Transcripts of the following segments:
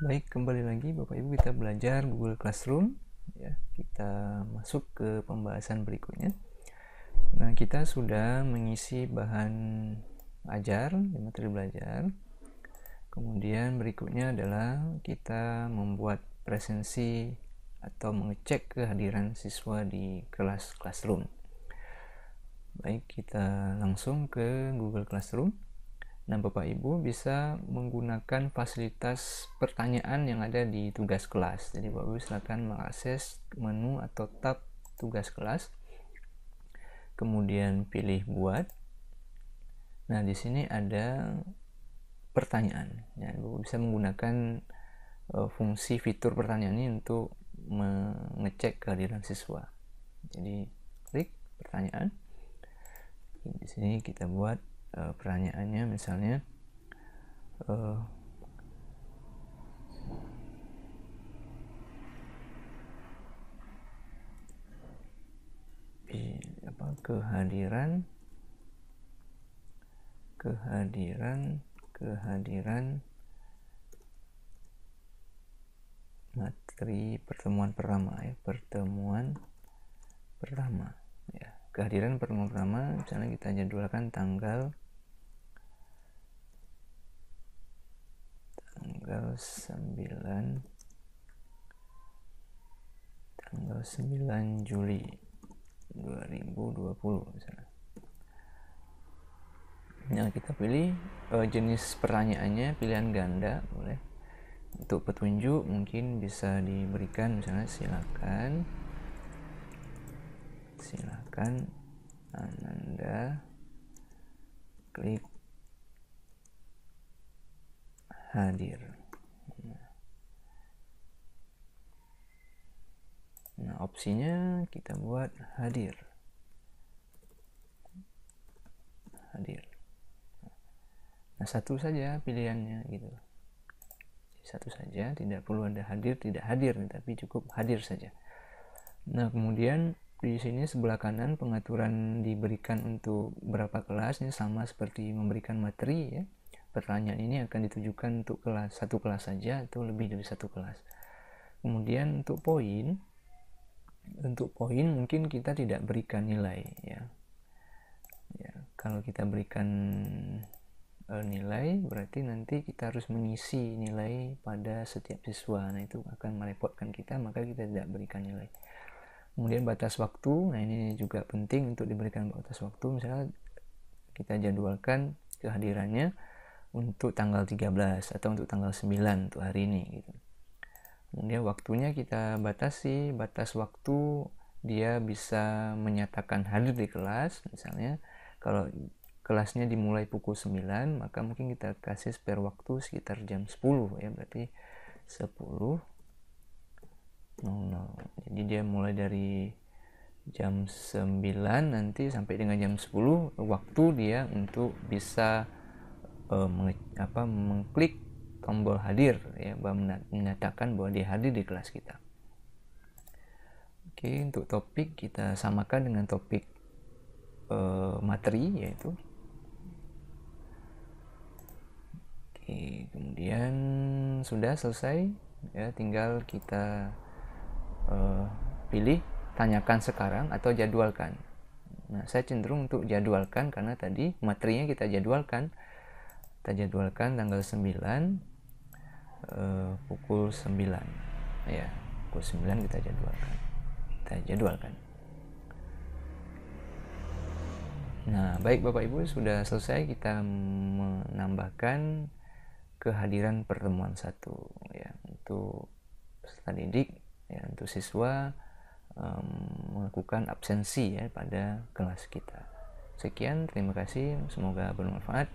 Baik, kembali lagi Bapak Ibu kita belajar Google Classroom ya. Kita masuk ke pembahasan berikutnya. Nah, kita sudah mengisi bahan ajar, materi belajar. Kemudian berikutnya adalah kita membuat presensi atau mengecek kehadiran siswa di kelas classroom. Baik, kita langsung ke Google Classroom. Nah, Bapak Ibu bisa menggunakan fasilitas pertanyaan yang ada di tugas kelas. Jadi, Bapak Ibu silakan mengakses menu atau tab tugas kelas. Kemudian pilih buat. Nah, di sini ada pertanyaan. Ya, Bapak ibu bisa menggunakan eh, fungsi fitur pertanyaan ini untuk mengecek kehadiran siswa. Jadi, klik pertanyaan. Di sini kita buat e, eh, pertanyaannya misalnya e, apa kehadiran kehadiran kehadiran materi pertemuan pertama ya pertemuan pertama ya kehadiran pertemuan pertama misalnya kita jadwalkan tanggal tanggal 9 tanggal 9 Juli 2020 misalnya. Nah, kita pilih uh, jenis pertanyaannya pilihan ganda boleh. Untuk petunjuk mungkin bisa diberikan misalnya silakan silakan Ananda klik hadir. opsinya kita buat hadir hadir nah satu saja pilihannya gitu satu saja tidak perlu ada hadir tidak hadir tapi cukup hadir saja nah kemudian di sini sebelah kanan pengaturan diberikan untuk berapa kelas ini sama seperti memberikan materi ya pertanyaan ini akan ditujukan untuk kelas satu kelas saja atau lebih dari satu kelas kemudian untuk poin untuk poin mungkin kita tidak berikan nilai ya ya kalau kita berikan uh, nilai berarti nanti kita harus mengisi nilai pada setiap siswa nah itu akan merepotkan kita maka kita tidak berikan nilai kemudian batas waktu nah ini juga penting untuk diberikan batas waktu misalnya kita jadwalkan kehadirannya untuk tanggal 13 atau untuk tanggal 9 untuk hari ini gitu kemudian waktunya kita batasi batas waktu dia bisa menyatakan hadir di kelas misalnya kalau kelasnya dimulai pukul 9 maka mungkin kita kasih spare waktu sekitar jam 10 ya berarti 10 no. jadi dia mulai dari jam 9 nanti sampai dengan jam 10 waktu dia untuk bisa uh, apa mengklik Tombol hadir ya bahwa menyatakan bahwa dia hadir di kelas kita. Oke, untuk topik kita samakan dengan topik uh, materi yaitu Oke, kemudian sudah selesai ya tinggal kita uh, pilih tanyakan sekarang atau jadwalkan. Nah, saya cenderung untuk jadwalkan karena tadi materinya kita jadwalkan. Kita jadwalkan tanggal 9 Eh, pukul 9 ya pukul 9 kita jadwalkan kita jadwalkan nah baik bapak ibu sudah selesai kita menambahkan kehadiran pertemuan satu ya untuk peserta didik ya untuk siswa um, melakukan absensi ya pada kelas kita sekian terima kasih semoga bermanfaat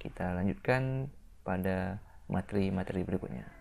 kita lanjutkan pada materi-materi berikutnya.